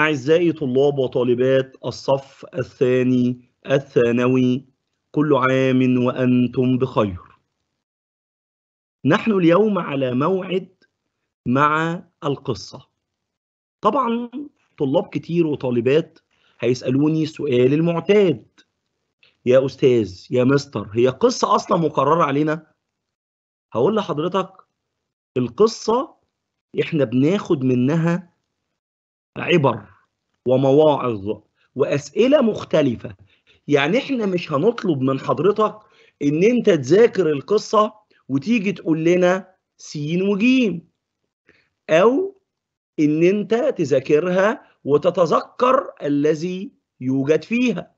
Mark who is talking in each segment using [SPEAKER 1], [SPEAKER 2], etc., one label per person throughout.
[SPEAKER 1] أعزائي طلاب وطالبات الصف الثاني الثانوي كل عام وأنتم بخير نحن اليوم على موعد مع القصة طبعا طلاب كتير وطالبات هيسألوني سؤال المعتاد يا أستاذ يا مستر هي قصة أصلا مقررة علينا هقول لحضرتك القصة إحنا بناخد منها عبر ومواعظ واسئله مختلفه يعني احنا مش هنطلب من حضرتك ان انت تذاكر القصه وتيجي تقول لنا سين وجيم او ان انت تذاكرها وتتذكر الذي يوجد فيها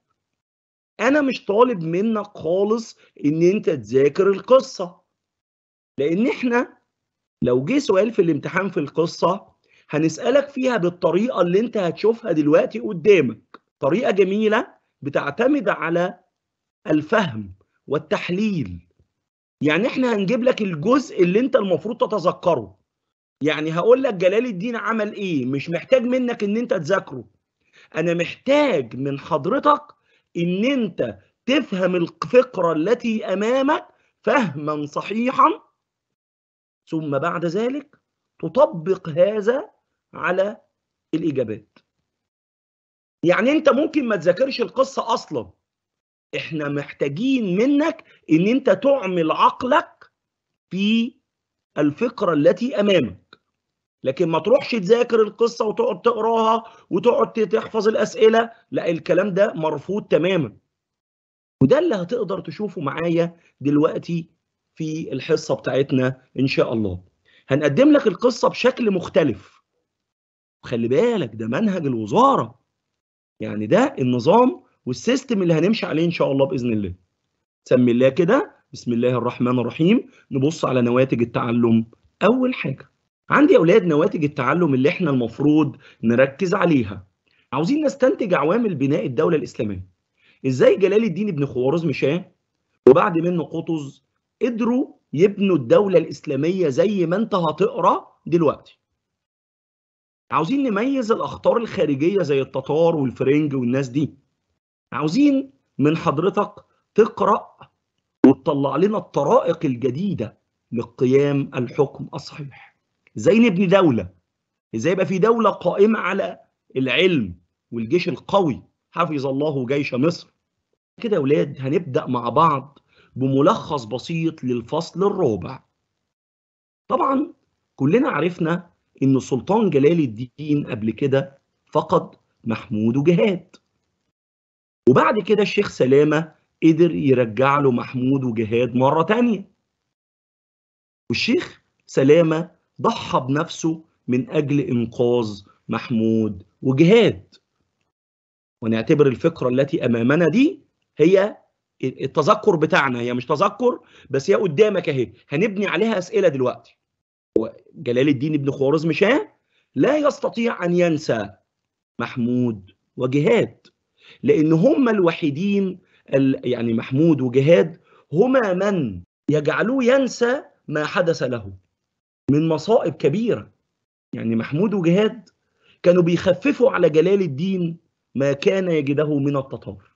[SPEAKER 1] انا مش طالب منك خالص ان انت تذاكر القصه لان احنا لو جه سؤال في الامتحان في القصه هنسألك فيها بالطريقة اللي انت هتشوفها دلوقتي قدامك طريقة جميلة بتعتمد على الفهم والتحليل يعني احنا هنجيب لك الجزء اللي انت المفروض تتذكره يعني هقول لك جلال الدين عمل ايه مش محتاج منك ان انت تذاكره انا محتاج من حضرتك ان انت تفهم الفقرة التي امامك فهما صحيحا ثم بعد ذلك تطبق هذا على الاجابات يعني انت ممكن ما تذاكرش القصه اصلا احنا محتاجين منك ان انت تعمل عقلك في الفكره التي امامك لكن ما تروحش تذاكر القصه وتقعد تقراها وتقعد تحفظ الاسئله لا الكلام ده مرفوض تماما وده اللي هتقدر تشوفه معايا دلوقتي في الحصه بتاعتنا ان شاء الله هنقدم لك القصه بشكل مختلف خلي بالك ده منهج الوزاره يعني ده النظام والسيستم اللي هنمشي عليه ان شاء الله باذن الله سمي الله كده بسم الله الرحمن الرحيم نبص على نواتج التعلم اول حاجه عندي يا اولاد نواتج التعلم اللي احنا المفروض نركز عليها عاوزين نستنتج عوامل بناء الدوله الاسلاميه ازاي جلال الدين ابن خوارزمشاه وبعد منه قطز قدروا يبنوا الدولة الإسلامية زي ما أنت هتقرأ دلوقتي عاوزين نميز الأخطار الخارجية زي التتار والفرنج والناس دي عاوزين من حضرتك تقرأ وتطلع لنا الطرائق الجديدة لقيام الحكم الصحيح ازاي نبني دولة ازاي يبقى في دولة قائمة على العلم والجيش القوي حفظ الله جيش مصر كده يا ولاد هنبدأ مع بعض بملخص بسيط للفصل الرابع طبعا كلنا عرفنا ان سلطان جلال الدين قبل كده فقد محمود وجهاد وبعد كده الشيخ سلامة قدر يرجع له محمود وجهاد مرة تانية والشيخ سلامة ضحى بنفسه من أجل إنقاذ محمود وجهاد ونعتبر الفكرة التي أمامنا دي هي التذكر بتاعنا هي مش تذكر بس هي قدامك اهي هنبني عليها اسئله دلوقتي جلال الدين ابن خوارزم شاه لا يستطيع ان ينسى محمود وجهاد لان هما الوحيدين يعني محمود وجهاد هما من يجعلوه ينسى ما حدث له من مصائب كبيره يعني محمود وجهاد كانوا بيخففوا على جلال الدين ما كان يجده من التطور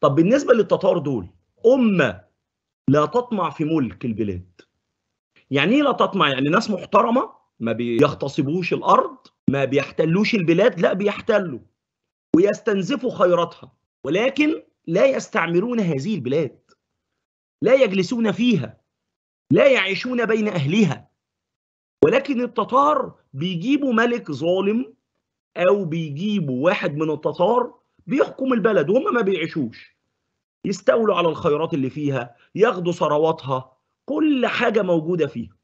[SPEAKER 1] طب بالنسبه للتتار دول امه لا تطمع في ملك البلاد يعني ايه لا تطمع يعني ناس محترمه ما بيغتصبوش الارض ما بيحتلوش البلاد لا بيحتلوا ويستنزفوا خيراتها ولكن لا يستعمرون هذه البلاد لا يجلسون فيها لا يعيشون بين اهلها ولكن التتار بيجيبوا ملك ظالم او بيجيبوا واحد من التتار بيحكم البلد وهم ما بيعيشوش يستولوا على الخيرات اللي فيها ياخدوا ثرواتها كل حاجه موجوده فيها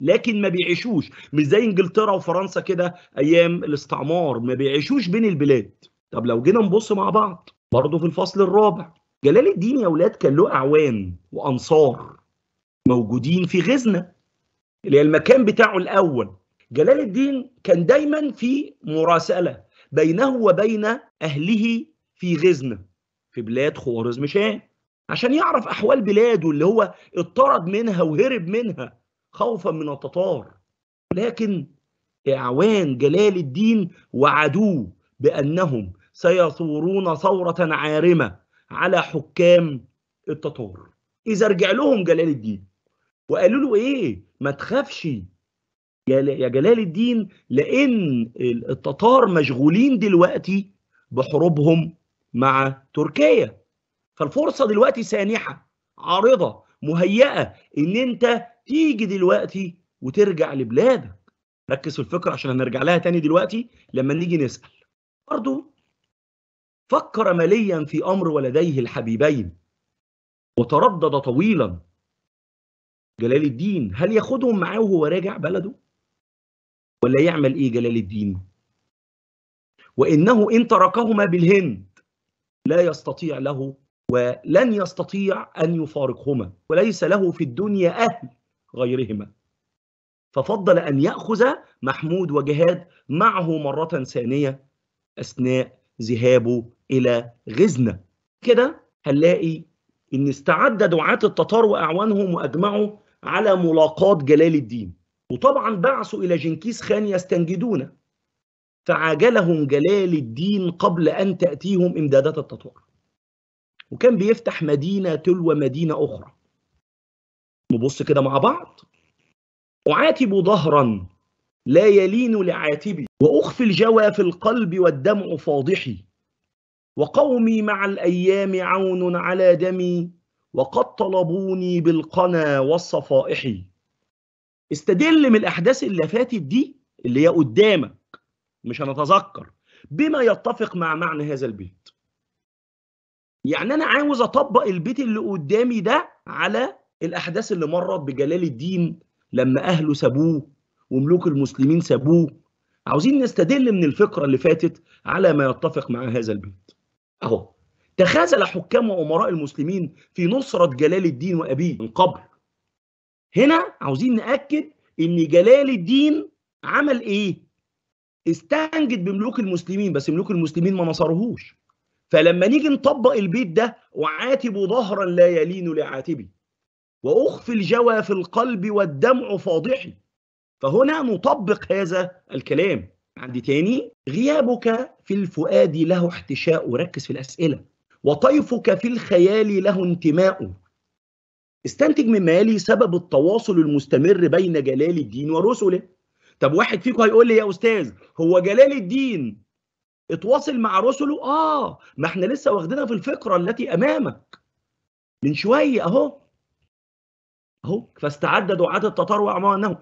[SPEAKER 1] لكن ما بيعيشوش مش زي انجلترا وفرنسا كده ايام الاستعمار ما بيعيشوش بين البلاد طب لو جينا نبص مع بعض برضه في الفصل الرابع جلال الدين يا اولاد كان له اعوان وانصار موجودين في غزنه اللي هي المكان بتاعه الاول جلال الدين كان دايما في مراسله بينه وبين اهله في غزن في بلاد خوارزم شاه عشان يعرف أحوال بلاده اللي هو اطرد منها وهرب منها خوفا من التتار لكن إعوان جلال الدين وعدوه بأنهم سيثورون ثورة عارمة على حكام التتار إذا رجع لهم جلال الدين وقالوا له إيه ما تخافش يا جلال الدين لأن التتار مشغولين دلوقتي بحروبهم مع تركيا فالفرصه دلوقتي سانحه عارضه مهيئه ان انت تيجي دلوقتي وترجع لبلادك ركز في الفكره عشان هنرجع لها تاني دلوقتي لما نيجي نسال برضه فكر مليا في امر ولديه الحبيبين وتردد طويلا جلال الدين هل ياخدهم معاه وهو راجع بلده ولا يعمل ايه جلال الدين وانه ان تركهما بالهند لا يستطيع له ولن يستطيع أن يفارقهما وليس له في الدنيا أهل غيرهما ففضل أن يأخذ محمود وجهاد معه مرة ثانية أثناء ذهابه إلى غزنة كده هنلاقي إن استعد دعاة التتار وأعوانهم وأجمعوا على ملاقاة جلال الدين وطبعا بعثوا إلى جنكيز خان يستنجدونه فعاجلهم جلال الدين قبل أن تأتيهم إمدادات التطوير وكان بيفتح مدينة تلو مدينة أخرى نبص كده مع بعض أعاتب ظهرا لا يلين لعاتبي وأخفي الجوى في القلب والدمع فاضحي وقومي مع الأيام عون على دمي وقد طلبوني بالقنا والصفائح استدل من الأحداث اللي فاتت دي اللي هي قدامك مش هنتذكر بما يتفق مع معنى هذا البيت يعني انا عاوز اطبق البيت اللي قدامي ده على الاحداث اللي مرت بجلال الدين لما اهله سابوه وملوك المسلمين سابوه عاوزين نستدل من الفكره اللي فاتت على ما يتفق مع هذا البيت اهو تخاذل حكام وامراء المسلمين في نصره جلال الدين وابيه من قبل هنا عاوزين ناكد ان جلال الدين عمل ايه استنجد بملوك المسلمين بس ملوك المسلمين ما نصرهوش فلما نيجي نطبق البيت ده وعاتب ظهرا لا يلين لعاتبي واخفي الجوى في القلب والدمع فاضحي فهنا نطبق هذا الكلام عندي تاني غيابك في الفؤاد له احتشاء ركز في الاسئله وطيفك في الخيال له انتماء استنتج مما يلي سبب التواصل المستمر بين جلال الدين ورسله طب واحد فيكم هيقول لي يا استاذ هو جلال الدين اتواصل مع رسله اه ما احنا لسه واخدينها في الفقره التي امامك من شويه اهو اهو فاستعد دعاة التتار مع انه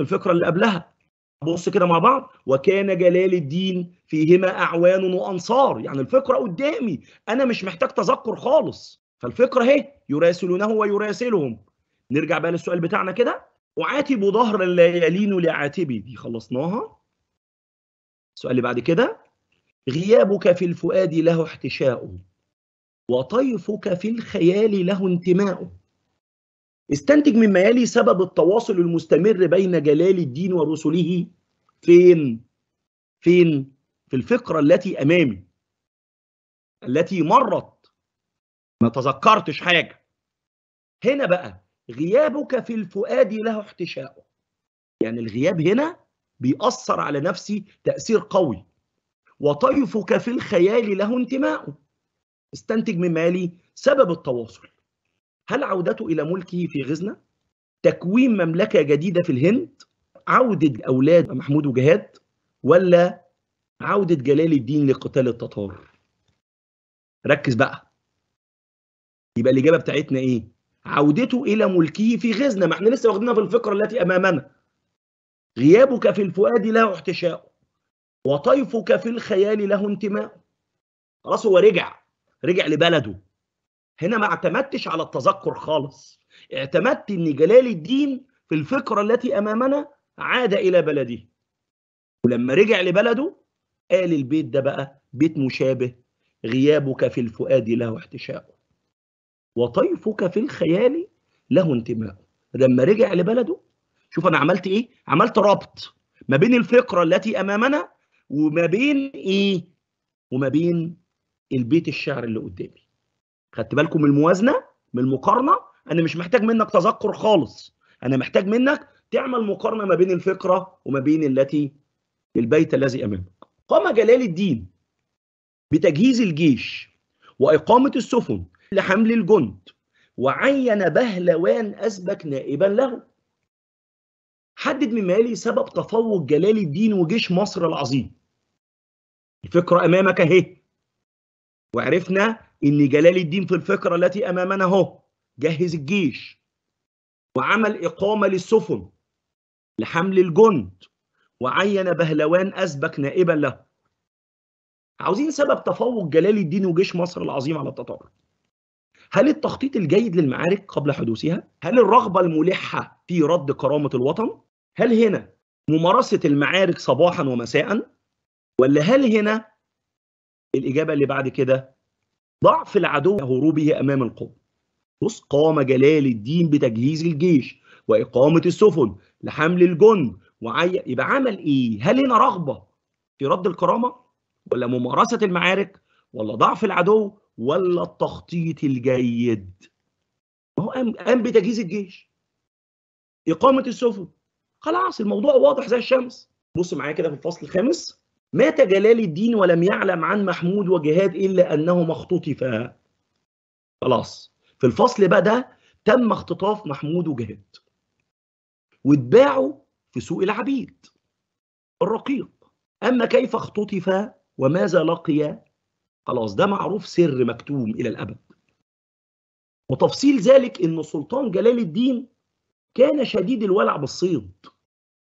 [SPEAKER 1] الفقره اللي قبلها بص كده مع بعض وكان جلال الدين فيهما اعوان وانصار يعني الفقره قدامي انا مش محتاج تذكر خالص فالفقره اهي يراسلونه ويراسلهم نرجع بقى للسؤال بتاعنا كده أعاتب ظهر لا يلين لعاتبي دي خلصناها السؤال اللي بعد كده غيابك في الفؤاد له احتشاء وطيفك في الخيال له انتماء استنتج مما يلي سبب التواصل المستمر بين جلال الدين ورسله فين فين في الفقرة التي أمامي التي مرت ما تذكرتش حاجة هنا بقى غيابك في الفؤاد له احتشاء يعني الغياب هنا بيأثر على نفسي تأثير قوي وطيفك في الخيال له انتماء استنتج من مالي سبب التواصل هل عودته إلى ملكه في غزنة؟ تكوين مملكة جديدة في الهند؟ عودة أولاد محمود وجهاد؟ ولا عودة جلال الدين لقتال التطار؟ ركز بقى يبقى الإجابة بتاعتنا إيه؟ عودته إلى ملكه في غزنا ما احنا لسه واخدينها في الفقرة التي أمامنا غيابك في الفؤاد له احتشاء وطيفك في الخيال له انتماء خلاص هو رجع رجع لبلده هنا ما اعتمدتش على التذكر خالص اعتمدت ان جلال الدين في الفكره التي امامنا عاد الى بلده ولما رجع لبلده قال البيت ده بقى بيت مشابه غيابك في الفؤاد له احتشاء وطيفك في الخيال له انتماء لما رجع لبلده شوف انا عملت ايه عملت ربط ما بين الفقره التي امامنا وما بين ايه وما بين البيت الشعر اللي قدامي خدت بالكم من الموازنه من المقارنه انا مش محتاج منك تذكر خالص انا محتاج منك تعمل مقارنه ما بين الفقره وما بين التي البيت الذي امامك قام جلال الدين بتجهيز الجيش واقامه السفن لحمل الجند وعين بهلوان أسبك نائبا له حدد من مالي سبب تفوق جلال الدين وجيش مصر العظيم الفكرة أمامك أهي وعرفنا إن جلال الدين في الفكرة التي أمامنا أهو جهز الجيش وعمل إقامة للسفن لحمل الجند وعين بهلوان أسبك نائبا له عاوزين سبب تفوق جلال الدين وجيش مصر العظيم على التطور هل التخطيط الجيد للمعارك قبل حدوثها هل الرغبه الملحه في رد كرامه الوطن هل هنا ممارسه المعارك صباحا ومساء ولا هل هنا الاجابه اللي بعد كده ضعف العدو هروبه امام القوه بص قام جلال الدين بتجهيز الجيش واقامه السفن لحمل الجند وعي يبقى عمل ايه هل هنا رغبه في رد الكرامه ولا ممارسه المعارك ولا ضعف العدو ولا التخطيط الجيد هو قام قام بتجهيز الجيش اقامه السفن خلاص الموضوع واضح زي الشمس بص معايا كده في الفصل الخامس مات جلال الدين ولم يعلم عن محمود وجهاد الا انهما اختطفا خلاص في الفصل بقى ده تم اختطاف محمود وجهاد واتباعوا في سوق العبيد الرقيق اما كيف اختطف وماذا لقي خلاص ده معروف سر مكتوم إلى الأبد وتفصيل ذلك أن السلطان جلال الدين كان شديد الولع بالصيد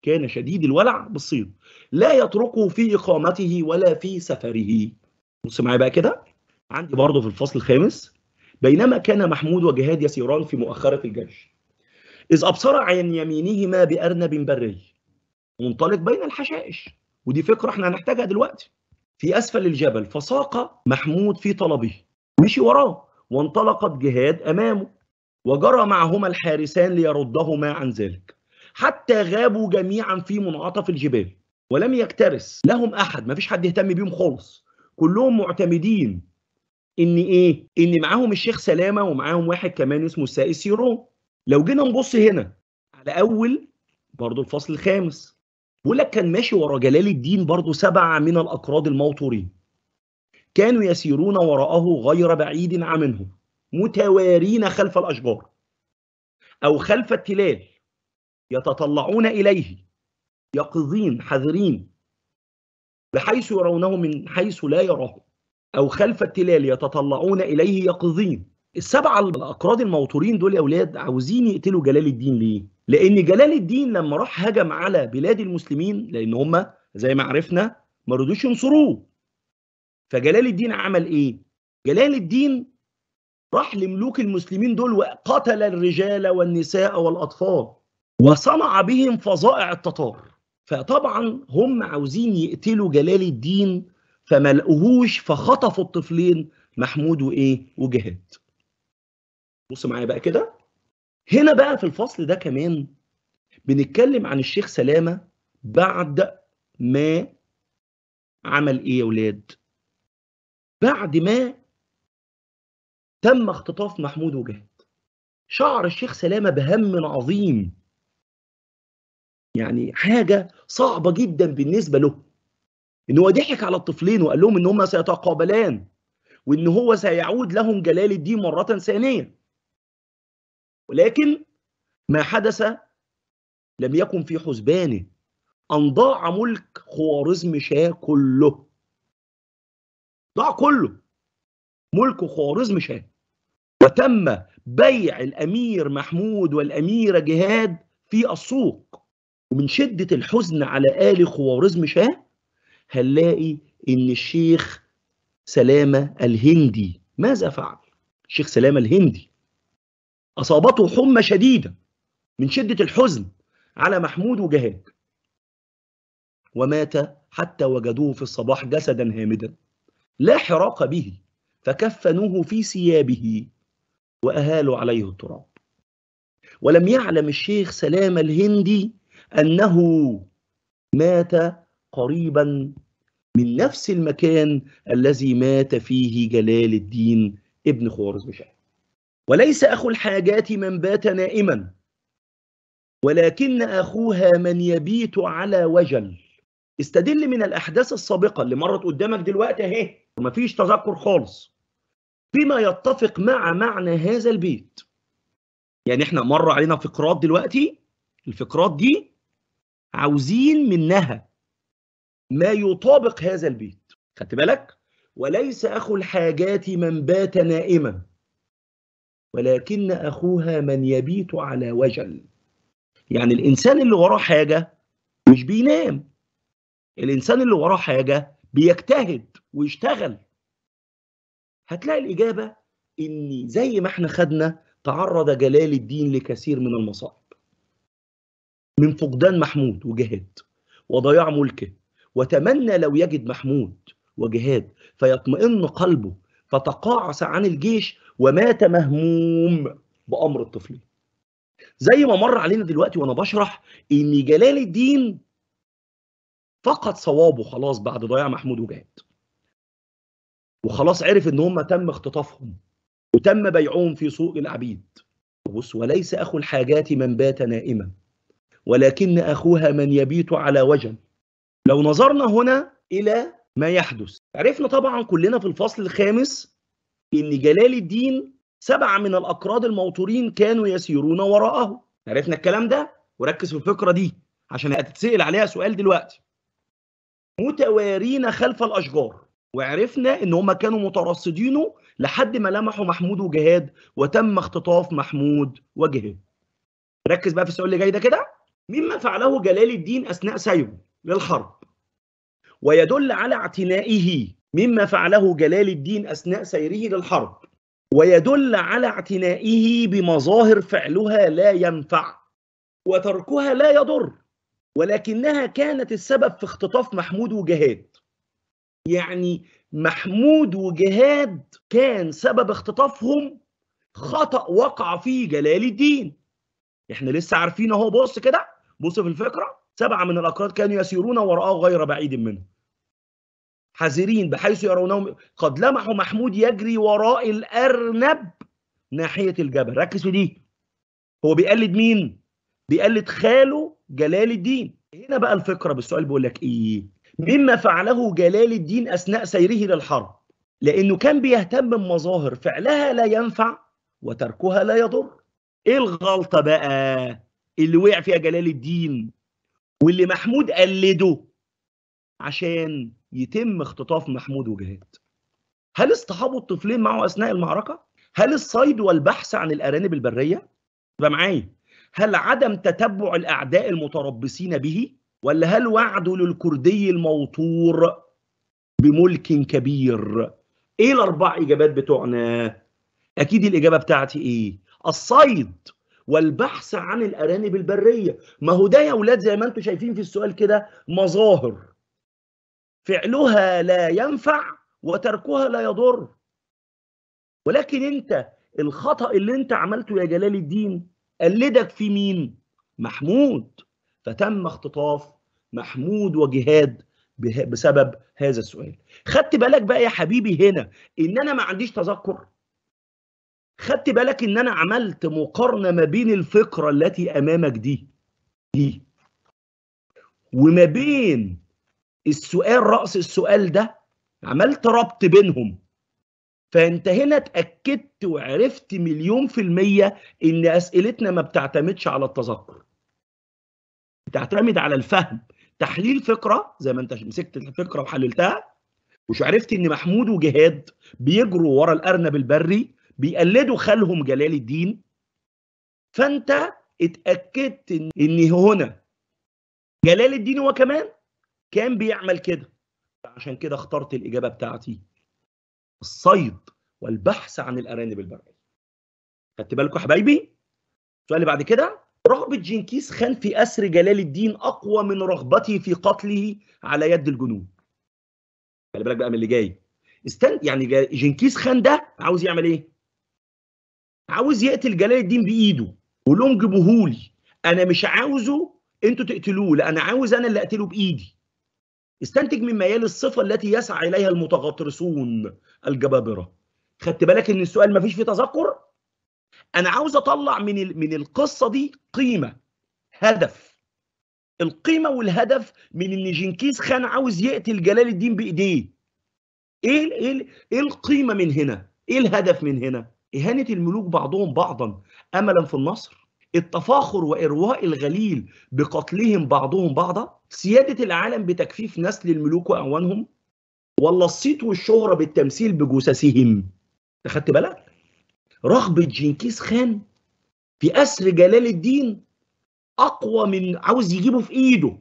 [SPEAKER 1] كان شديد الولع بالصيد لا يتركه في إقامته ولا في سفره بص معايا بقى كده عندي برضه في الفصل الخامس بينما كان محمود وجهاد يسيران في مؤخرة الجيش إذ أبصر عن يمينهما بأرنب بري منطلق بين الحشائش ودي فكرة احنا هنحتاجها دلوقتي في أسفل الجبل فساق محمود في طلبه مشي وراه وانطلقت جهاد أمامه وجرى معهما الحارسان ليردهما عن ذلك حتى غابوا جميعا في منعطف الجبال ولم يكترث لهم أحد مفيش حد يهتم بيهم خالص كلهم معتمدين ان ايه ان معاهم الشيخ سلامه ومعاهم واحد كمان اسمه السائس سيرون لو جينا نبص هنا على اول برضه الفصل الخامس بيقول لك كان ماشي ورا جلال الدين برضه سبعة من الأقراض الموطورين كانوا يسيرون وراءه غير بعيد عنه متوارين خلف الأشجار أو خلف التلال يتطلعون إليه يقظين حذرين بحيث يرونه من حيث لا يراه أو خلف التلال يتطلعون إليه يقظين السبعة الأقراض الموتورين دول يا أولاد عاوزين يقتلوا جلال الدين ليه؟ لان جلال الدين لما راح هجم على بلاد المسلمين لان هم زي ما عرفنا ما رضوش ينصروه فجلال الدين عمل ايه جلال الدين راح لملوك المسلمين دول وقتل الرجال والنساء والاطفال وصنع بهم فظائع التتار فطبعا هم عاوزين يقتلوا جلال الدين فما لقوهوش فخطفوا الطفلين محمود وايه وجهاد بص معايا بقى كده هنا بقى في الفصل ده كمان بنتكلم عن الشيخ سلامة بعد ما عمل ايه يا ولاد بعد ما تم اختطاف محمود وجهاد شعر الشيخ سلامة بهم عظيم يعني حاجة صعبة جدا بالنسبة له ان هو ضحك على الطفلين وقال لهم ان هما سيتقابلان وان هو سيعود لهم جلال الدين مرة ثانية ولكن ما حدث لم يكن في حسبانه أن ضاع ملك خوارزم شاه كله ضاع كله ملك خوارزم شاه وتم بيع الأمير محمود والأميرة جهاد في السوق ومن شدة الحزن على آل خوارزم شاه هنلاقي إن الشيخ سلامة الهندي ماذا فعل؟ الشيخ سلامة الهندي أصابته حمى شديدة من شدة الحزن على محمود وجهاد ومات حتى وجدوه في الصباح جسدا هامدا لا حراق به فكفنوه في ثيابه وأهالوا عليه التراب ولم يعلم الشيخ سلام الهندي أنه مات قريبا من نفس المكان الذي مات فيه جلال الدين ابن خوارزمشاه وليس أخو الحاجات من بات نائما ولكن أخوها من يبيت على وجل استدل من الأحداث السابقة اللي مرت قدامك دلوقتي أهي فيش تذكر خالص بما يتفق مع معنى هذا البيت يعني احنا مر علينا فقرات دلوقتي الفقرات دي عاوزين منها ما يطابق هذا البيت خدت بالك وليس اخو الحاجات من بات نائما ولكن أخوها من يبيت على وجل يعني الإنسان اللي وراه حاجة مش بينام الإنسان اللي وراه حاجة بيجتهد ويشتغل هتلاقي الإجابة إن زي ما إحنا خدنا تعرض جلال الدين لكثير من المصائب من فقدان محمود وجهاد وضياع ملكه وتمنى لو يجد محمود وجهاد فيطمئن قلبه فتقاعس عن الجيش ومات مهموم بأمر الطفلين زي ما مر علينا دلوقتي وانا بشرح ان جلال الدين فقد صوابه خلاص بعد ضياع محمود وجهاد وخلاص عرف ان هم تم اختطافهم وتم بيعهم في سوق العبيد بص وليس اخو الحاجات من بات نائما ولكن اخوها من يبيت على وجن لو نظرنا هنا الى ما يحدث عرفنا طبعا كلنا في الفصل الخامس ان جلال الدين سبعة من الأكراد الموتورين كانوا يسيرون وراءه عرفنا الكلام ده وركز في الفكرة دي عشان هتتسأل عليها سؤال دلوقتي متوارين خلف الأشجار وعرفنا ان هم كانوا مترصدينه لحد ما لمحوا محمود وجهاد وتم اختطاف محمود وجهاد ركز بقى في السؤال اللي جاي ده كده مما فعله جلال الدين اثناء سيره للحرب ويدل على اعتنائه مما فعله جلال الدين اثناء سيره للحرب ويدل على اعتنائه بمظاهر فعلها لا ينفع وتركها لا يضر ولكنها كانت السبب في اختطاف محمود وجهاد يعني محمود وجهاد كان سبب اختطافهم خطأ وقع فيه جلال الدين احنا لسه عارفين اهو بص كده بص في الفكرة سبعة من الأكراد كانوا يسيرون وراءه غير بعيد منه حذرين بحيث يرونهم قد لمحوا محمود يجري وراء الأرنب ناحية الجبل ركز في دي هو بيقلد مين؟ بيقلد خاله جلال الدين هنا بقى الفكرة بالسؤال بيقول لك إيه؟ مما فعله جلال الدين أثناء سيره للحرب لأنه كان بيهتم بمظاهر فعلها لا ينفع وتركها لا يضر إيه الغلطة بقى اللي وقع فيها جلال الدين واللي محمود قلده عشان يتم اختطاف محمود وجهاد هل اصطحبوا الطفلين معه اثناء المعركه هل الصيد والبحث عن الارانب البريه يبقى معايا هل عدم تتبع الاعداء المتربصين به ولا هل وعده للكردي الموتور بملك كبير ايه الاربع اجابات بتوعنا اكيد الاجابه بتاعتي ايه الصيد والبحث عن الارانب البريه ما هو ده يا اولاد زي ما انتم شايفين في السؤال كده مظاهر فعلها لا ينفع وتركها لا يضر ولكن انت الخطا اللي انت عملته يا جلال الدين قلدك في مين محمود فتم اختطاف محمود وجهاد بسبب هذا السؤال خدت بالك بقى يا حبيبي هنا ان انا ما عنديش تذكر خدت بالك ان انا عملت مقارنه ما بين الفكره التي امامك دي دي وما بين السؤال رأس السؤال ده عملت ربط بينهم فانت هنا اتأكدت وعرفت مليون في المية ان اسئلتنا ما بتعتمدش على التذكر بتعتمد على الفهم تحليل فكرة زي ما انت مسكت الفكرة وحللتها وش عرفت ان محمود وجهاد بيجروا ورا الارنب البري بيقلدوا خالهم جلال الدين فانت اتاكدت ان هنا جلال الدين هو كمان كان بيعمل كده عشان كده اخترت الاجابه بتاعتي الصيد والبحث عن الارانب البريه خدت بالكم يا حبايبي السؤال اللي بعد كده رغبه جنكيز خان في اسر جلال الدين اقوى من رغبته في قتله على يد الجنود خلي بالك بقى من اللي جاي استنى يعني جنكيز خان ده عاوز يعمل ايه عاوز يقتل جلال الدين بايده ولونج بهولي انا مش عاوزه انتوا تقتلوه لا انا عاوز انا اللي اقتله بايدي استنتج من ميال الصفة التي يسعى إليها المتغطرسون الجبابرة خدت بالك إن السؤال ما فيش فيه تذكر أنا عاوز أطلع من من القصة دي قيمة هدف القيمة والهدف من إن جنكيز خان عاوز يقتل جلال الدين بإيديه إيه إيه إيه القيمة من هنا؟ إيه الهدف من هنا؟ إهانة الملوك بعضهم بعضا أملا في النصر التفاخر وإرواء الغليل بقتلهم بعضهم بعضا سيادة العالم بتجفيف نسل الملوك وأعوانهم ولا الصيت والشهرة بالتمثيل بجثثهم أخدت بالك؟ رغبة جنكيز خان في أسر جلال الدين أقوى من عاوز يجيبه في إيده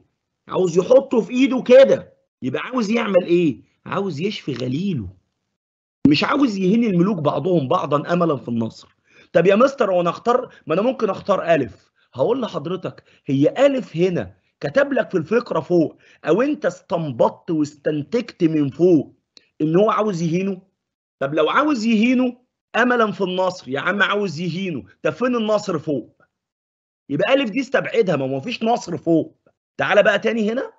[SPEAKER 1] عاوز يحطه في إيده كده يبقى عاوز يعمل إيه؟ عاوز يشفي غليله مش عاوز يهين الملوك بعضهم بعضا أملا في النصر طب يا مستر وأنا أختار ما أنا ممكن أختار ألف هقول لحضرتك هي ألف هنا كتب لك في الفقره فوق او انت استنبطت واستنتجت من فوق ان هو عاوز يهينه طب لو عاوز يهينه املا في النصر يا عم عاوز يهينه طب فين النصر فوق يبقى الف دي استبعدها ما هو نصر فوق تعالى بقى تاني هنا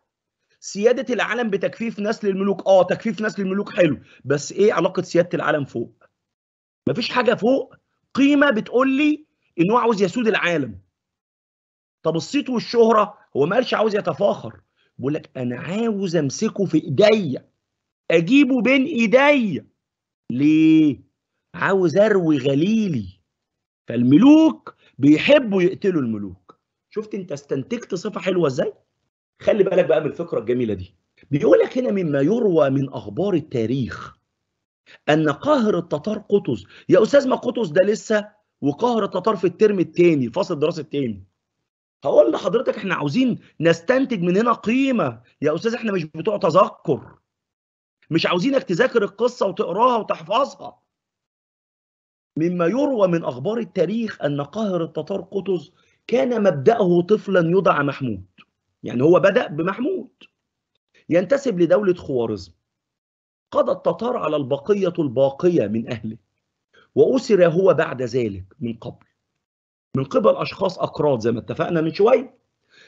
[SPEAKER 1] سياده العالم بتكفيف نسل الملوك اه تكفيف نسل الملوك حلو بس ايه علاقه سياده العالم فوق مفيش حاجه فوق قيمه بتقول لي ان هو عاوز يسود العالم طب الصيت والشهره هو ما قالش عاوز يتفاخر بيقول لك انا عاوز امسكه في ايديا اجيبه بين ايديا ليه عاوز اروي غليلي فالملوك بيحبوا يقتلوا الملوك شفت انت استنتجت صفه حلوه ازاي خلي بالك بقى من الفكره الجميله دي بيقول لك هنا مما يروى من اخبار التاريخ ان قاهر التتار قطز يا استاذ ما قطز ده لسه وقاهر التتار في الترم الثاني فصل الدراسه الثاني هقول لحضرتك احنا عاوزين نستنتج من هنا قيمه يا استاذ احنا مش بتوع تذكر مش عاوزينك تذاكر القصه وتقراها وتحفظها مما يروى من اخبار التاريخ ان قاهر التتار قطز كان مبداه طفلا يدعى محمود يعني هو بدا بمحمود ينتسب لدوله خوارزم قضى التتار على البقيه الباقيه من اهله واسر هو بعد ذلك من قبل من قبل أشخاص أقراض زي ما اتفقنا من شوية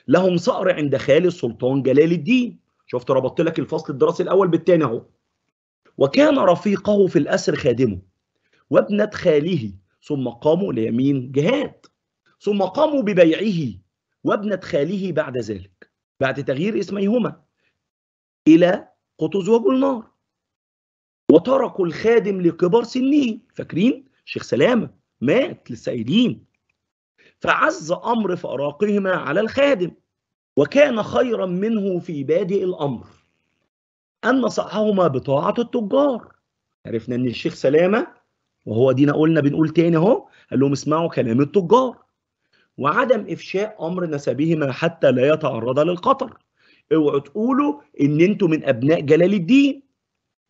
[SPEAKER 1] لهم صقر عند خال السلطان جلال الدين شفت ربطت لك الفصل الدراسي الأول بالثاني أهو وكان رفيقه في الأسر خادمه وابنة خاله ثم قاموا ليمين جهاد ثم قاموا ببيعه وابنة خاله بعد ذلك بعد تغيير اسميهما إلى قطز وجلنار وتركوا الخادم لكبر سنه فاكرين شيخ سلامة مات للسائلين فعز امر فراقهما على الخادم وكان خيرا منه في بادئ الامر ان نصحهما بطاعه التجار عرفنا ان الشيخ سلامه وهو دينا قلنا بنقول تاني اهو قال لهم اسمعوا كلام التجار وعدم افشاء امر نسبهما حتى لا يتعرضا للخطر اوعوا تقولوا ان انتم من ابناء جلال الدين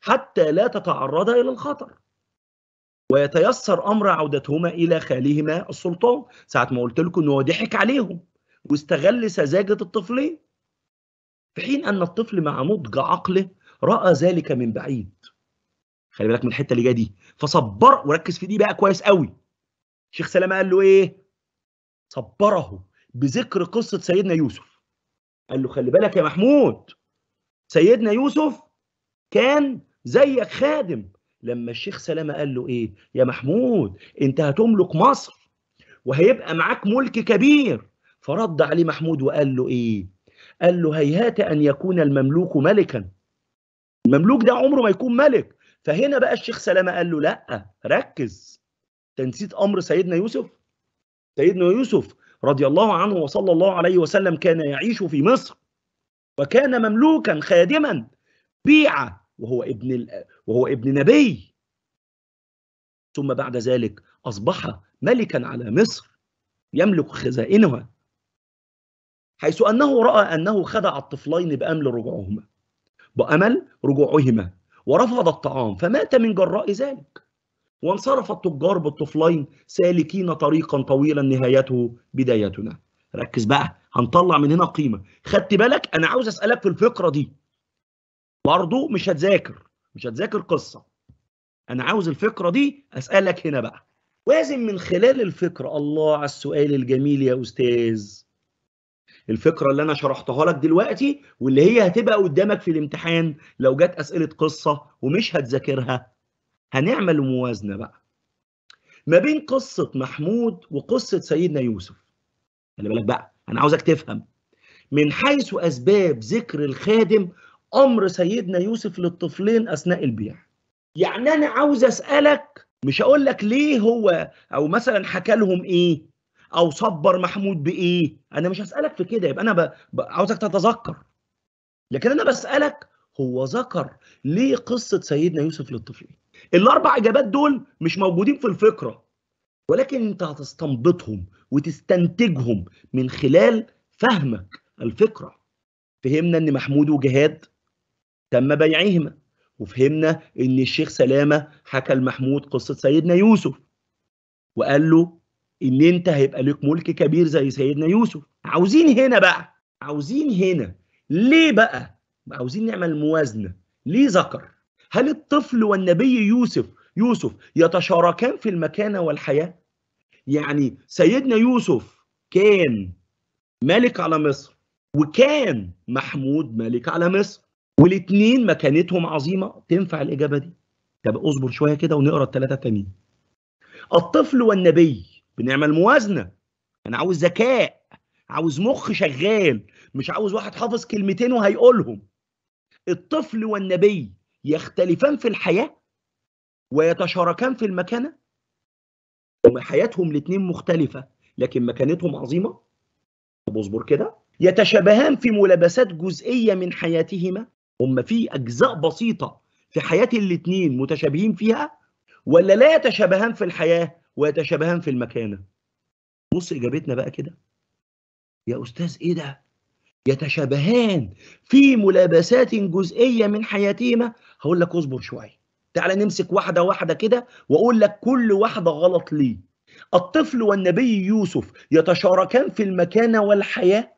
[SPEAKER 1] حتى لا تتعرضا الى الخطر ويتيسر امر عودتهما الى خالهما السلطان ساعه ما قلت لكم ان هو ضحك عليهم واستغل سذاجه الطفلين في حين ان الطفل مع نضج عقله راى ذلك من بعيد خلي بالك من الحته اللي جايه دي فصبر وركز في دي بقى كويس قوي شيخ سلامه قال له ايه صبره بذكر قصه سيدنا يوسف قال له خلي بالك يا محمود سيدنا يوسف كان زيك خادم لما الشيخ سلامه قال له ايه يا محمود انت هتملك مصر وهيبقى معاك ملك كبير فرد عليه محمود وقال له ايه قال له هيهات ان يكون المملوك ملكا المملوك ده عمره ما يكون ملك فهنا بقى الشيخ سلامه قال له لا ركز تنسيت امر سيدنا يوسف سيدنا يوسف رضي الله عنه وصلى الله عليه وسلم كان يعيش في مصر وكان مملوكا خادما بيع وهو ابن وهو ابن نبي ثم بعد ذلك أصبح ملكا على مصر يملك خزائنها حيث أنه رأى أنه خدع الطفلين بأمل رجوعهما بأمل رجوعهما ورفض الطعام فمات من جراء ذلك وانصرف التجار بالطفلين سالكين طريقا طويلا نهايته بدايتنا ركز بقى هنطلع من هنا قيمة خدت بالك أنا عاوز أسألك في الفقرة دي برضو مش هتذاكر مش هتذاكر قصه انا عاوز الفكره دي اسالك هنا بقى وازن من خلال الفكره الله على السؤال الجميل يا استاذ الفكره اللي انا شرحتها لك دلوقتي واللي هي هتبقى قدامك في الامتحان لو جت اسئله قصه ومش هتذاكرها هنعمل موازنه بقى ما بين قصه محمود وقصه سيدنا يوسف خلي بالك بقى انا عاوزك تفهم من حيث اسباب ذكر الخادم امر سيدنا يوسف للطفلين اثناء البيع يعني انا عاوز اسالك مش هقول لك ليه هو او مثلا حكى لهم ايه او صبر محمود بايه انا مش هسالك في كده يبقى انا ب... ب... عاوزك تتذكر لكن انا بسالك هو ذكر ليه قصه سيدنا يوسف للطفلين الاربع اجابات دول مش موجودين في الفكره ولكن انت هتستنبطهم وتستنتجهم من خلال فهمك الفكره فهمنا ان محمود وجهاد تم بيعهما وفهمنا ان الشيخ سلامه حكى لمحمود قصه سيدنا يوسف وقال له ان انت هيبقى لك ملك كبير زي سيدنا يوسف عاوزين هنا بقى عاوزين هنا ليه بقى عاوزين نعمل موازنه ليه ذكر هل الطفل والنبي يوسف يوسف يتشاركان في المكانه والحياه يعني سيدنا يوسف كان ملك على مصر وكان محمود ملك على مصر والاثنين مكانتهم عظيمه تنفع الاجابه دي طب اصبر شويه كده ونقرا الثلاثه التانيين الطفل والنبي بنعمل موازنه انا عاوز ذكاء عاوز مخ شغال مش عاوز واحد حافظ كلمتين وهيقولهم الطفل والنبي يختلفان في الحياه ويتشاركان في المكانه حياتهم الاثنين مختلفه لكن مكانتهم عظيمه طب اصبر كده يتشابهان في ملابسات جزئيه من حياتهما هم في اجزاء بسيطه في حياه الاثنين متشابهين فيها ولا لا يتشابهان في الحياه ويتشابهان في المكانه بص اجابتنا بقى كده يا استاذ ايه ده يتشابهان في ملابسات جزئيه من حياتهما هقول لك اصبر شويه تعالى نمسك واحده واحده كده واقول لك كل واحده غلط ليه الطفل والنبي يوسف يتشاركان في المكانه والحياه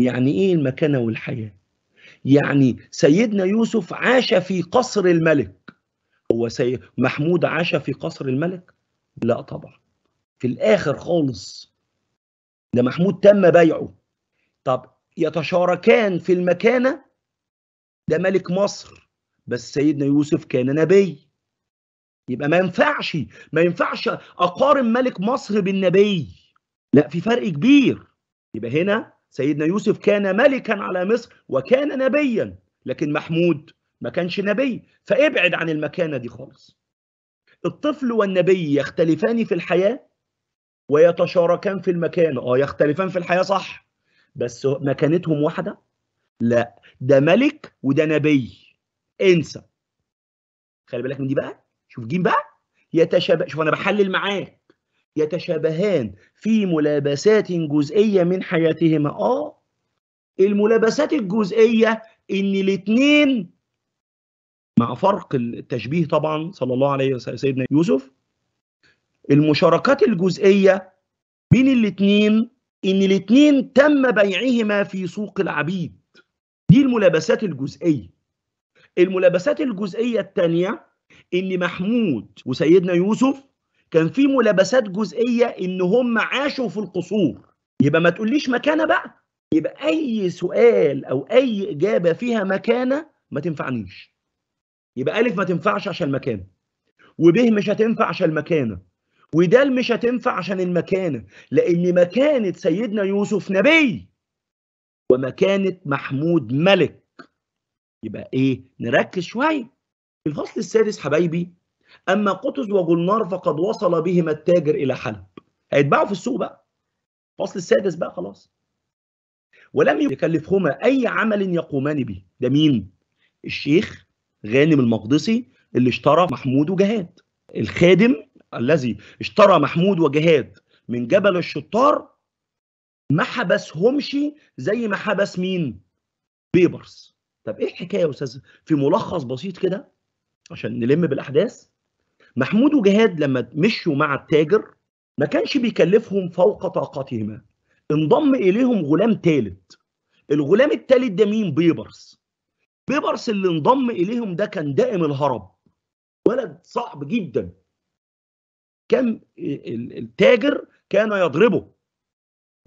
[SPEAKER 1] يعني ايه المكانه والحياه يعني سيدنا يوسف عاش في قصر الملك هو سي محمود عاش في قصر الملك لا طبعا في الاخر خالص ده محمود تم بيعه طب يتشاركان في المكانه ده ملك مصر بس سيدنا يوسف كان نبي يبقى ما ينفعش ما ينفعش اقارن ملك مصر بالنبي لا في فرق كبير يبقى هنا سيدنا يوسف كان ملكا على مصر وكان نبيا لكن محمود ما كانش نبي فابعد عن المكانه دي خالص الطفل والنبي يختلفان في الحياه ويتشاركان في المكان اه يختلفان في الحياه صح بس مكانتهم واحده لا ده ملك وده نبي انسى خلي بالك من دي بقى شوف جيم بقى يتشابه شوف انا بحلل معاك يتشابهان في ملابسات جزئية من حياتهما آه الملابسات الجزئية إن الاتنين مع فرق التشبيه طبعا صلى الله عليه وسلم سيدنا يوسف المشاركات الجزئية بين الاتنين إن الاتنين تم بيعهما في سوق العبيد دي الملابسات الجزئية الملابسات الجزئية الثانية إن محمود وسيدنا يوسف كان في ملابسات جزئيه ان هم عاشوا في القصور يبقى ما تقوليش مكانه بقى يبقى اي سؤال او اي اجابه فيها مكانه ما تنفعنيش يبقى الف ما تنفعش عشان المكانه وب مش هتنفع عشان المكانه ودال مش هتنفع عشان المكانه لان مكانه سيدنا يوسف نبي ومكانه محمود ملك يبقى ايه نركز شويه الفصل السادس حبايبي أما قطز وجلنار فقد وصل بهما التاجر إلى حلب هيتباعوا في السوق بقى الفصل السادس بقى خلاص ولم يكلفهما أي عمل يقومان به ده مين؟ الشيخ غانم المقدسي اللي اشترى محمود وجهاد الخادم الذي اشترى محمود وجهاد من جبل الشطار ما حبسهمش زي ما حبس مين؟ بيبرس طب ايه الحكايه يا استاذ في ملخص بسيط كده عشان نلم بالاحداث محمود وجهاد لما مشوا مع التاجر ما كانش بيكلفهم فوق طاقتهما انضم اليهم غلام ثالث الغلام الثالث ده مين بيبرس بيبرس اللي انضم اليهم ده كان دائم الهرب ولد صعب جدا كان التاجر كان يضربه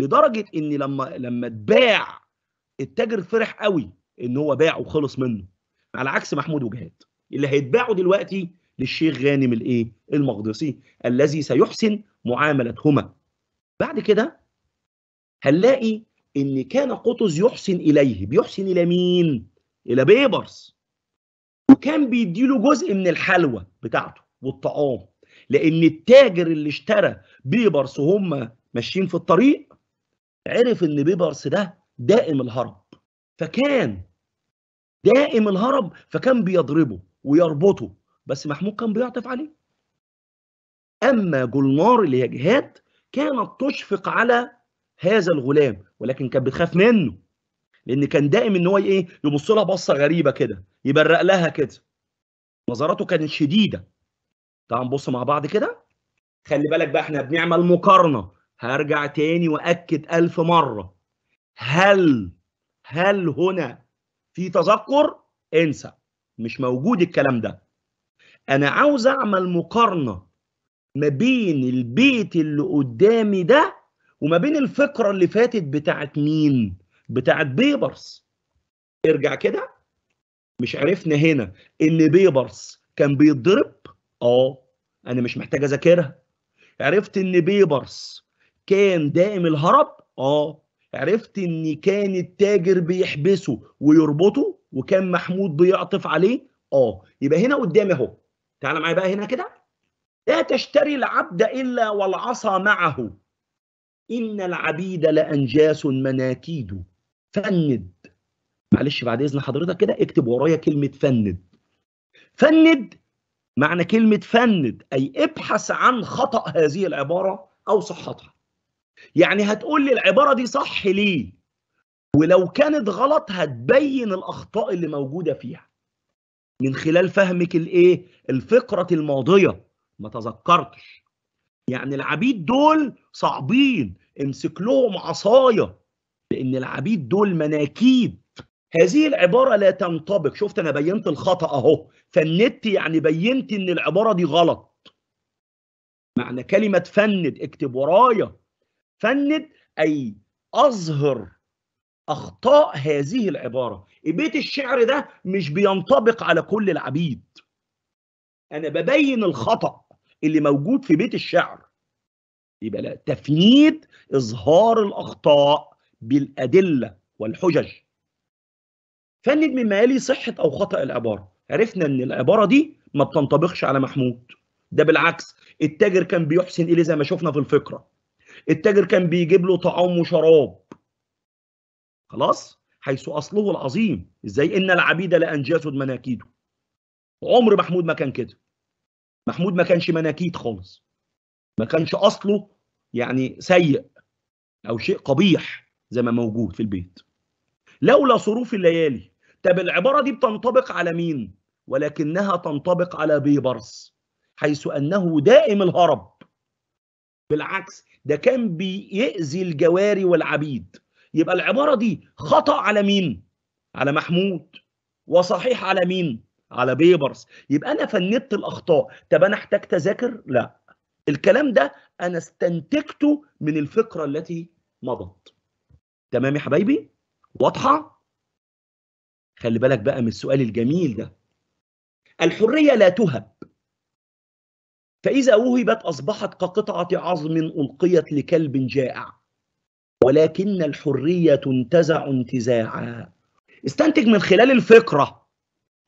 [SPEAKER 1] لدرجه ان لما لما اتباع التاجر فرح قوي ان هو باع وخلص منه على عكس محمود وجهاد اللي هيتباعوا دلوقتي للشيخ غانم الايه المقدسي الذي سيحسن معاملتهما بعد كده هنلاقي ان كان قطز يحسن اليه بيحسن الى مين الى بيبرس وكان بيديله جزء من الحلوى بتاعته والطعام لان التاجر اللي اشترى بيبرس وهم ماشيين في الطريق عرف ان بيبرس ده دائم الهرب فكان دائم الهرب فكان بيضربه ويربطه بس محمود كان بيعطف عليه اما جلنار اللي هي جهاد كانت تشفق على هذا الغلام ولكن كانت بتخاف منه لان كان دائم ان هو ايه يبص لها بصه غريبه كده يبرق لها كده نظراته كانت شديده تعال نبص مع بعض كده خلي بالك بقى احنا بنعمل مقارنه هرجع تاني واكد الف مره هل هل هنا في تذكر انسى مش موجود الكلام ده انا عاوز اعمل مقارنه ما بين البيت اللي قدامي ده وما بين الفقره اللي فاتت بتاعت مين بتاعت بيبرس ارجع كده مش عرفنا هنا ان بيبرس كان بيتضرب اه انا مش محتاج اذاكرها عرفت ان بيبرس كان دائم الهرب اه عرفت ان كان التاجر بيحبسه ويربطه وكان محمود بيعطف عليه اه يبقى هنا قدامي اهو تعال معايا بقى هنا كده لا تشتري العبد إلا والعصا معه إن العبيد لأنجاس مناكيد فند معلش بعد إذن حضرتك كده اكتب ورايا كلمة فند فند معنى كلمة فند أي ابحث عن خطأ هذه العبارة أو صحتها يعني هتقول لي العبارة دي صح ليه ولو كانت غلط هتبين الأخطاء اللي موجودة فيها من خلال فهمك الايه الفقره الماضيه ما تذكرتش يعني العبيد دول صعبين امسك لهم عصايا لان العبيد دول مناكيد هذه العبارة لا تنطبق شفت أنا بينت الخطأ أهو فندت يعني بينت إن العبارة دي غلط معنى كلمة فند اكتب ورايا فند أي أظهر أخطاء هذه العبارة بيت الشعر ده مش بينطبق على كل العبيد أنا ببين الخطأ اللي موجود في بيت الشعر يبقى لا تفنيد إظهار الأخطاء بالأدلة والحجج فند مما يلي صحة أو خطأ العبارة عرفنا إن العبارة دي ما بتنطبقش على محمود ده بالعكس التاجر كان بيحسن إليه زي ما شفنا في الفكرة التاجر كان بيجيب له طعام وشراب خلاص حيث اصله العظيم ازاي ان العبيد لا انجاسد مناكيده عمر محمود ما كان كده محمود ما كانش مناكيد خالص ما كانش اصله يعني سيء او شيء قبيح زي ما موجود في البيت لولا صروف الليالي طب العباره دي بتنطبق على مين ولكنها تنطبق على بيبرس حيث انه دائم الهرب بالعكس ده كان بيأذي الجواري والعبيد يبقى العبارة دي خطأ على مين؟ على محمود وصحيح على مين؟ على بيبرس يبقى أنا فندت الأخطاء طب أنا احتاجت أذاكر؟ لا الكلام ده أنا استنتجته من الفكرة التي مضت تمام يا حبايبي؟ واضحة؟ خلي بالك بقى من السؤال الجميل ده الحرية لا تهب فإذا وهبت أصبحت كقطعة عظم ألقيت لكلب جائع ولكن الحرية تنتزع انتزاعا استنتج من خلال الفكرة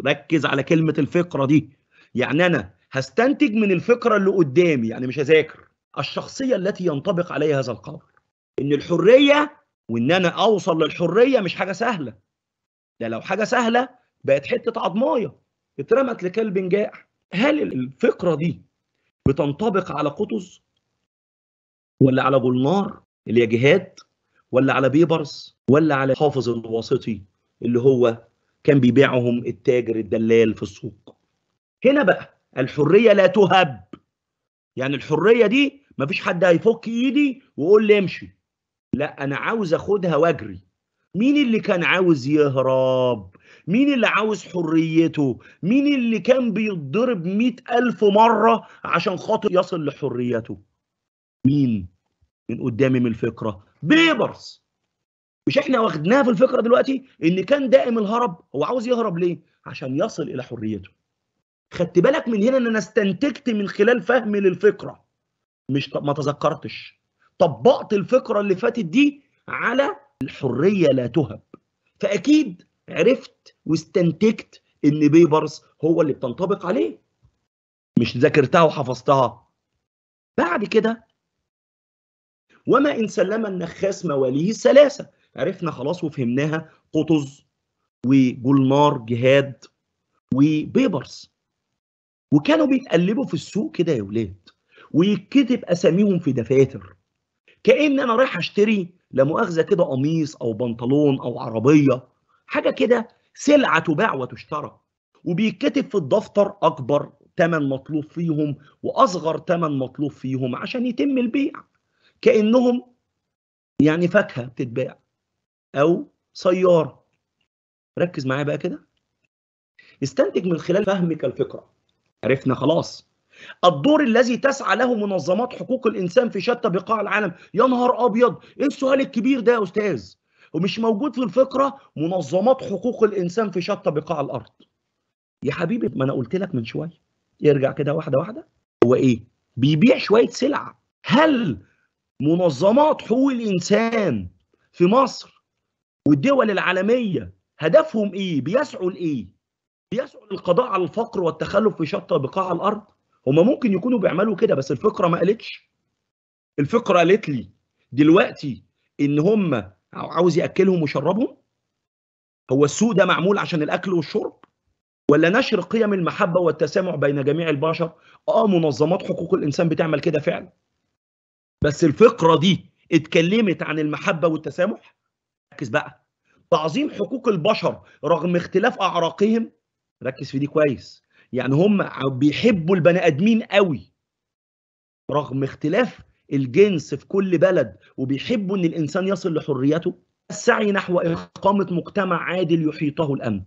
[SPEAKER 1] ركز على كلمة الفكرة دي يعني أنا هستنتج من الفكرة اللي قدامي يعني مش هذاكر الشخصية التي ينطبق عليها هذا القول إن الحرية وإن أنا أوصل للحرية مش حاجة سهلة ده لو حاجة سهلة بقت حتة عضماية اترمت لكلب جائع هل الفكرة دي بتنطبق على قطز ولا على جولنار اللي هي جهاد ولا على بيبرس ولا على حافظ الواسطي اللي هو كان بيبيعهم التاجر الدلال في السوق هنا بقى الحريه لا تهب يعني الحريه دي ما فيش حد هيفك ايدي ويقول لي امشي لا انا عاوز اخدها واجري مين اللي كان عاوز يهرب مين اللي عاوز حريته مين اللي كان بيتضرب مئة ألف مرة عشان خاطر يصل لحريته مين من قدامي من الفكره بيبرس مش احنا واخدناها في الفكره دلوقتي ان كان دائم الهرب هو عاوز يهرب ليه عشان يصل الى حريته خدت بالك من هنا ان انا استنتجت من خلال فهمي للفكره مش ما تذكرتش طبقت الفكره اللي فاتت دي على الحريه لا تهب فاكيد عرفت واستنتجت ان بيبرس هو اللي بتنطبق عليه مش ذاكرتها وحفظتها بعد كده وما إن سلم النخاس مواليه الثلاثة عرفنا خلاص وفهمناها قطز وجولنار جهاد وبيبرس وكانوا بيتقلبوا في السوق كده يا ولاد ويتكتب اساميهم في دفاتر كان انا رايح اشتري لا مؤاخذه كده قميص او بنطلون او عربيه حاجه كده سلعه تباع وتشترى وبيتكتب في الدفتر اكبر ثمن مطلوب فيهم واصغر ثمن مطلوب فيهم عشان يتم البيع كانهم يعني فاكهه بتتباع او سياره ركز معايا بقى كده استنتج من خلال فهمك الفكره عرفنا خلاص الدور الذي تسعى له منظمات حقوق الانسان في شتى بقاع العالم يا نهار ابيض ايه السؤال الكبير ده يا استاذ ومش موجود في الفقره منظمات حقوق الانسان في شتى بقاع الارض يا حبيبي ما انا قلت لك من شويه ارجع كده واحده واحده هو ايه بيبيع شويه سلع هل منظمات حقوق الانسان في مصر والدول العالميه هدفهم ايه؟ بيسعوا لايه؟ بيسعوا للقضاء على الفقر والتخلف في شتى بقاع الارض هما ممكن يكونوا بيعملوا كده بس الفكره ما قالتش الفكره قالت لي دلوقتي ان هم عاوز ياكلهم ويشربهم هو السوق ده معمول عشان الاكل والشرب ولا نشر قيم المحبه والتسامح بين جميع البشر اه منظمات حقوق الانسان بتعمل كده فعلا بس الفقره دي اتكلمت عن المحبه والتسامح ركز بقى تعظيم حقوق البشر رغم اختلاف اعراقهم ركز في دي كويس يعني هم بيحبوا البني ادمين قوي رغم اختلاف الجنس في كل بلد وبيحبوا ان الانسان يصل لحريته السعي نحو اقامه مجتمع عادل يحيطه الامن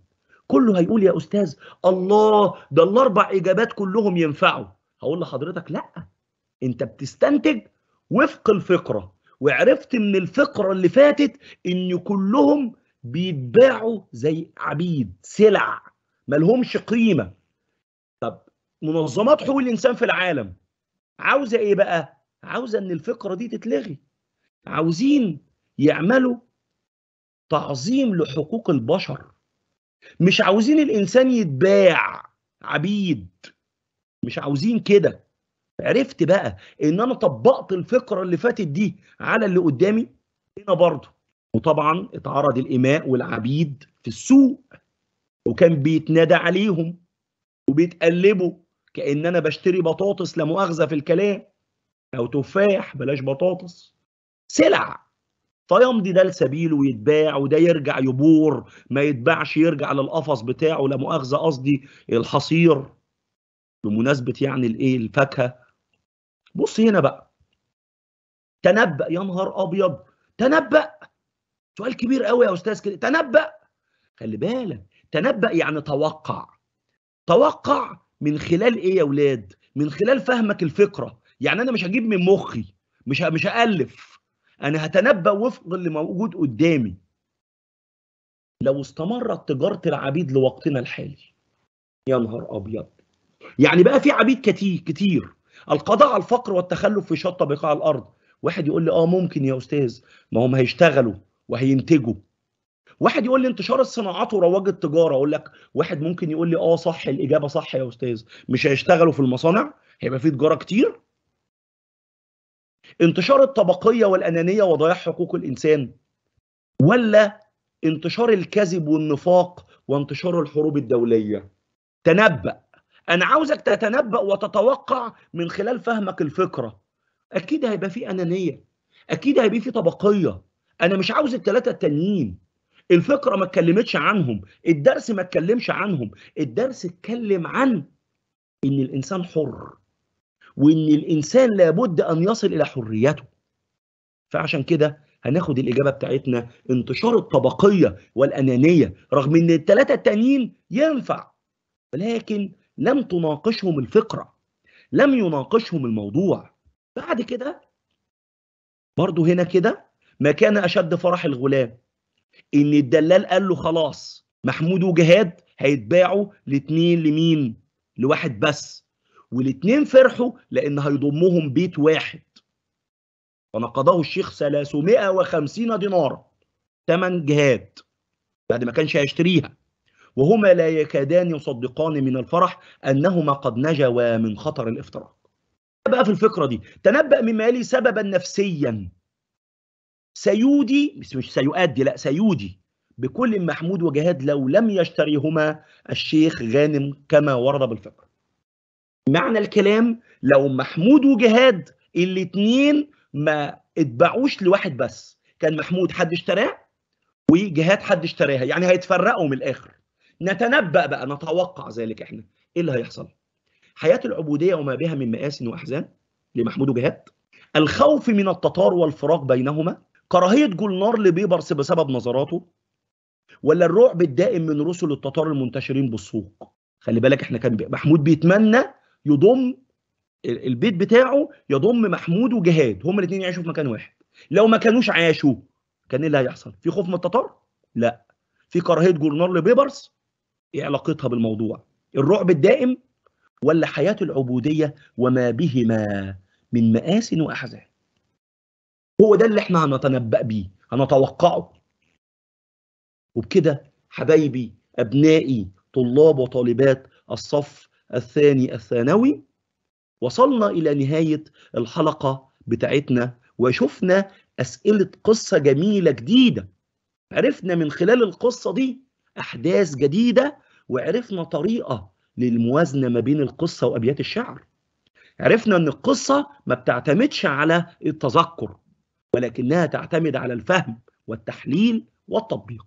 [SPEAKER 1] كله هيقول يا استاذ الله ده الاربع اجابات كلهم ينفعوا هقول لحضرتك لا انت بتستنتج وفق الفقرة وعرفت من الفقرة اللي فاتت إن كلهم بيتباعوا زي عبيد سلع ملهمش قيمة طب منظمات حقوق الإنسان في العالم عاوزة إيه بقى؟ عاوزة إن الفقرة دي تتلغي عاوزين يعملوا تعظيم لحقوق البشر مش عاوزين الإنسان يتباع عبيد مش عاوزين كده عرفت بقى ان انا طبقت الفكره اللي فاتت دي على اللي قدامي هنا برضه وطبعا اتعرض الاماء والعبيد في السوق وكان بيتنادى عليهم وبيتقلبوا كان انا بشتري بطاطس لا مؤاخذه في الكلام او تفاح بلاش بطاطس سلع فيمضي ده لسبيله ويتباع وده يرجع يبور ما يتباعش يرجع للقفص بتاعه لا مؤاخذه قصدي الحصير بمناسبه يعني الايه الفاكهه بص هنا بقى تنبأ يا نهار ابيض تنبأ سؤال كبير قوي يا استاذ كده تنبأ خلي بالك تنبأ يعني توقع توقع من خلال ايه يا اولاد من خلال فهمك الفكره يعني انا مش هجيب من مخي مش مش هالف انا هتنبأ وفق اللي موجود قدامي لو استمرت تجاره العبيد لوقتنا الحالي يا نهار ابيض يعني بقى في عبيد كتير كتير القضاء على الفقر والتخلف في شطه بقاع الارض واحد يقول لي اه ممكن يا استاذ ما هم هيشتغلوا وهينتجوا واحد يقول لي انتشار الصناعات ورواج التجاره اقول لك واحد ممكن يقول لي اه صح الاجابه صح يا استاذ مش هيشتغلوا في المصانع هيبقى في تجاره كتير انتشار الطبقيه والانانيه وضياع حقوق الانسان ولا انتشار الكذب والنفاق وانتشار الحروب الدوليه تنبأ انا عاوزك تتنبأ وتتوقع من خلال فهمك الفكرة اكيد هيبقى في انانية اكيد هيبقى في طبقية انا مش عاوز الثلاثة التانيين الفكرة ما اتكلمتش عنهم الدرس ما اتكلمش عنهم الدرس اتكلم عن ان الانسان حر وان الانسان لابد ان يصل الى حريته فعشان كده هناخد الاجابه بتاعتنا انتشار الطبقيه والانانيه رغم ان الثلاثه التانيين ينفع ولكن لم تناقشهم الفكره لم يناقشهم الموضوع بعد كده برضه هنا كده ما كان اشد فرح الغلام ان الدلال قال له خلاص محمود وجهاد هيتباعوا لاتنين لمين لواحد بس والاتنين فرحوا لان هيضمهم بيت واحد فنقضه الشيخ 350 دينار تمن جهاد بعد ما كانش هيشتريها وهما لا يكادان يصدقان من الفرح أنهما قد نجوا من خطر الافتراق بقى في الفكرة دي تنبأ مما يلي سببا نفسيا سيودي مش سيؤدي لا سيودي بكل محمود وجهاد لو لم يشتريهما الشيخ غانم كما ورد بالفقه معنى الكلام لو محمود وجهاد الاثنين ما اتباعوش لواحد بس كان محمود حد اشتراه وجهاد حد اشتراها يعني هيتفرقوا من الاخر نتنبأ بقى نتوقع ذلك احنا ايه اللي هيحصل حياة العبودية وما بها من مآس وأحزان لمحمود وجهاد الخوف من التتار والفراق بينهما كراهية جولنار لبيبرس بسبب نظراته ولا الرعب الدائم من رسل التتار المنتشرين بالسوق خلي بالك احنا كان محمود بيتمنى يضم البيت بتاعه يضم محمود وجهاد هما الاثنين يعيشوا في مكان واحد لو ما كانوش عاشوا كان ايه اللي هيحصل في خوف من التتار لا في كراهيه جورنال لبيبرس ايه علاقتها بالموضوع الرعب الدائم ولا حياه العبوديه وما بهما من مآس وأحزان هو ده اللي احنا هنتنبأ بيه هنتوقعه وبكده حبايبي أبنائي طلاب وطالبات الصف الثاني الثانوي وصلنا إلى نهاية الحلقة بتاعتنا وشفنا أسئلة قصة جميلة جديدة عرفنا من خلال القصة دي احداث جديده وعرفنا طريقه للموازنه ما بين القصه وابيات الشعر عرفنا ان القصه ما بتعتمدش على التذكر ولكنها تعتمد على الفهم والتحليل والتطبيق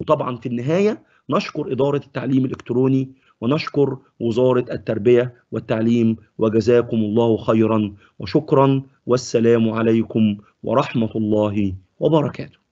[SPEAKER 1] وطبعا في النهايه نشكر اداره التعليم الالكتروني ونشكر وزاره التربيه والتعليم وجزاكم الله خيرا وشكرا والسلام عليكم ورحمه الله وبركاته